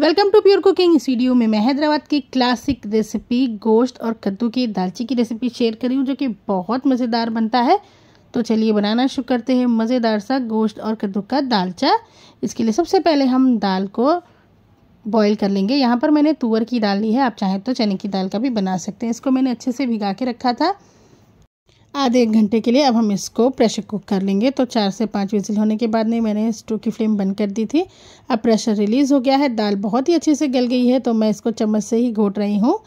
welcome to pure cooking इस video में मैं हैदराबाद की क्लासिक रेसिपी गोश्त और कद्दू की दालची की रेसिपी शेयर करी हूँ जो कि बहुत मज़ेदार बनता है तो चलिए बनाना शुरू करते हैं मज़ेदार सा गोश्त और कद्दू का दालचा इसके लिए सबसे पहले हम दाल को बॉईल कर लेंगे यहाँ पर मैंने तुअर की दाल ली है आप चाहें तो चने की दाल का भी बना सकते हैं इसको मैंने अच्छे से भिगा के रखा था आधे एक घंटे के लिए अब हम इसको प्रेशर कुक कर लेंगे तो चार से पाँच विजिल होने के बाद में मैंने स्टू की फ्लेम बंद कर दी थी अब प्रेशर रिलीज़ हो गया है दाल बहुत ही अच्छे से गल गई है तो मैं इसको चम्मच से ही घोट रही हूँ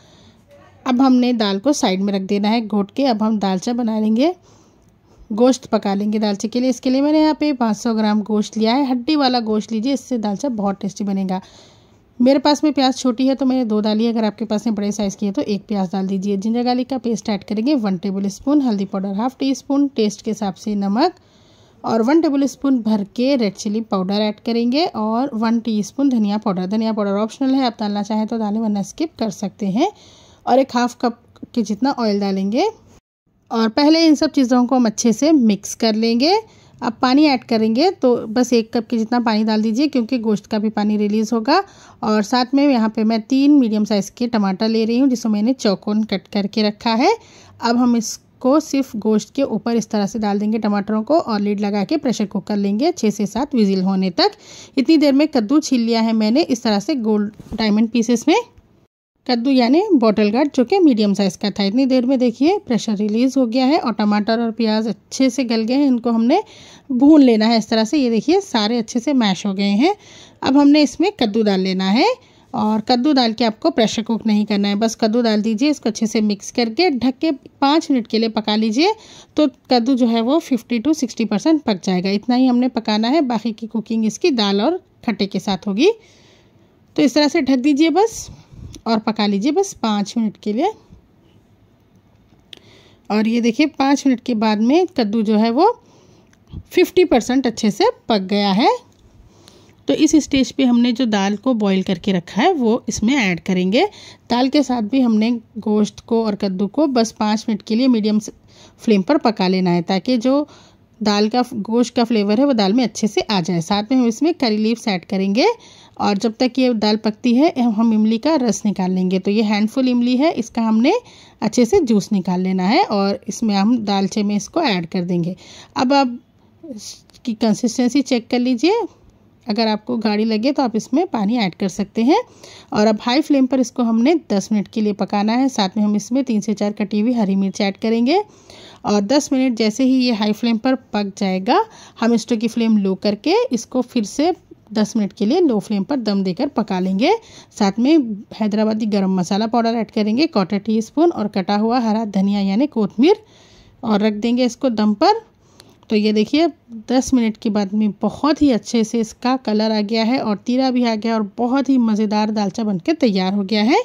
अब हमने दाल को साइड में रख देना है घोट के अब हम दालचा बना लेंगे गोश्त पका लेंगे दालचे के लिए इसके लिए मैंने यहाँ पे 500 ग्राम गोश्त लिया है हड्डी वाला गोश्त लीजिए इससे दालचा बहुत टेस्टी बनेगा मेरे पास में प्याज छोटी है तो मैंने दो डाली अगर आपके पास में बड़े साइज़ की है तो एक प्याज डाल दीजिए जिंजर गार्लिक का पेस्ट ऐड करेंगे वन टेबल स्पून हल्दी powder half teaspoon taste के हिसाब से नमक और वन टेबल स्पून भर के रेड चिली पाउडर ऐड करेंगे और वन स्पून धनिया पाउडर धनिया पाउडर ऑप्शनल है आप डालना चाहें तो डालें वरना स्किप कर सकते हैं और एक हाफ कप के जितना ऑयल डालेंगे और पहले इन सब चीज़ों को हम अच्छे से मिक्स कर लेंगे अब पानी ऐड करेंगे तो बस एक कप के जितना पानी डाल दीजिए क्योंकि गोश्त का भी पानी रिलीज़ होगा और साथ में यहाँ पे मैं तीन मीडियम साइज़ के टमाटर ले रही हूँ जिसको मैंने चौकोन कट करके रखा है अब हम इसको सिर्फ गोश्त के ऊपर इस तरह से डाल देंगे टमाटरों को और लीड लगा के प्रेशर कुकर लेंगे छः से सात विजिल होने तक इतनी देर में कद्दू छील लिया है मैंने इस तरह से गोल्ड डायमंड पीसेस में कद्दू यानी बॉटल गार्ड जो कि मीडियम साइज़ का था इतनी देर में देखिए प्रेशर रिलीज़ हो गया है और टमाटर और प्याज अच्छे से गल गए हैं इनको हमने भून लेना है इस तरह से ये देखिए सारे अच्छे से मैश हो गए हैं अब हमने इसमें कद्दू डाल लेना है और कद्दू डाल के आपको प्रेशर कुक नहीं करना है बस कद्दू डाल दीजिए इसको अच्छे से मिक्स करके ढक के पाँच मिनट के लिए पका लीजिए तो कद्दू जो है वो फिफ्टी टू सिक्सटी परसेंट पक जाएगा इतना ही हमने पकाना है बाकी की कुकिंग इसकी दाल और खट्टे के साथ होगी तो इस तरह से ढक दीजिए बस और पका लीजिए बस पाँच मिनट के लिए और ये देखिए पाँच मिनट के बाद में कद्दू जो है वो फिफ्टी परसेंट अच्छे से पक गया है तो इस स्टेज पे हमने जो दाल को बॉईल करके रखा है वो इसमें ऐड करेंगे दाल के साथ भी हमने गोश्त को और कद्दू को बस पाँच मिनट के लिए मीडियम फ्लेम पर पका लेना है ताकि जो दाल का गोश्त का फ्लेवर है वो दाल में अच्छे से आ जाए साथ में हम इसमें करी लीव्स ऐड करेंगे और जब तक ये दाल पकती है हम इमली का रस निकाल लेंगे तो ये हैंडफुल इमली है इसका हमने अच्छे से जूस निकाल लेना है और इसमें हम दालचे में इसको ऐड कर देंगे अब आप की कंसिस्टेंसी चेक कर लीजिए अगर आपको गाढ़ी लगे तो आप इसमें पानी ऐड कर सकते हैं और अब हाई फ्लेम पर इसको हमने 10 मिनट के लिए पकाना है साथ में हम इसमें तीन से चार कटी हुई हरी मिर्च ऐड करेंगे और 10 मिनट जैसे ही ये हाई फ्लेम पर पक जाएगा हम स्टोव की फ्लेम लो करके इसको फिर से 10 मिनट के लिए लो फ्लेम पर दम देकर पका लेंगे साथ में हैदराबादी गर्म मसाला पाउडर ऐड करेंगे क्वार्टर टी स्पून और कटा हुआ हरा धनिया यानी कोथमीर और रख देंगे इसको दम पर तो ये देखिए दस मिनट के बाद में बहुत ही अच्छे से इसका कलर आ गया है और तीरा भी आ गया और बहुत ही मज़ेदार दालचा बनकर तैयार हो गया है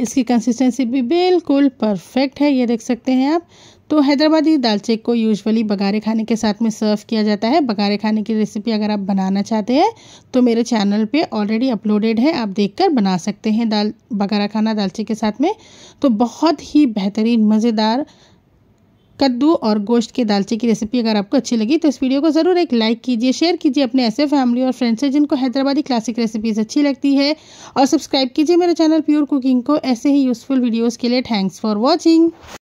इसकी कंसिस्टेंसी भी बिल्कुल परफेक्ट है ये देख सकते हैं आप तो हैदराबादी दालचे को यूजुअली बघारे खाने के साथ में सर्व किया जाता है बघारे खाने की रेसिपी अगर आप बनाना चाहते हैं तो मेरे चैनल पे ऑलरेडी अपलोडेड है आप देखकर बना सकते हैं दाल बघारा खाना दालचे के साथ में तो बहुत ही बेहतरीन मज़ेदार कद्दू और गोश्त के दालचे की रेसिपी अगर आपको अच्छी लगी तो इस वीडियो को ज़रूर एक लाइक कीजिए शेयर कीजिए अपने ऐसे फैमिली और फ्रेंड्स से जिनको हैदराबादी क्लासिक रेसिपीज़ अच्छी लगती है और सब्सक्राइब कीजिए मेरे चैनल प्योर कुकिंग को ऐसे ही यूज़फुल वीडियोज़ के लिए थैंक्स फॉर वॉचिंग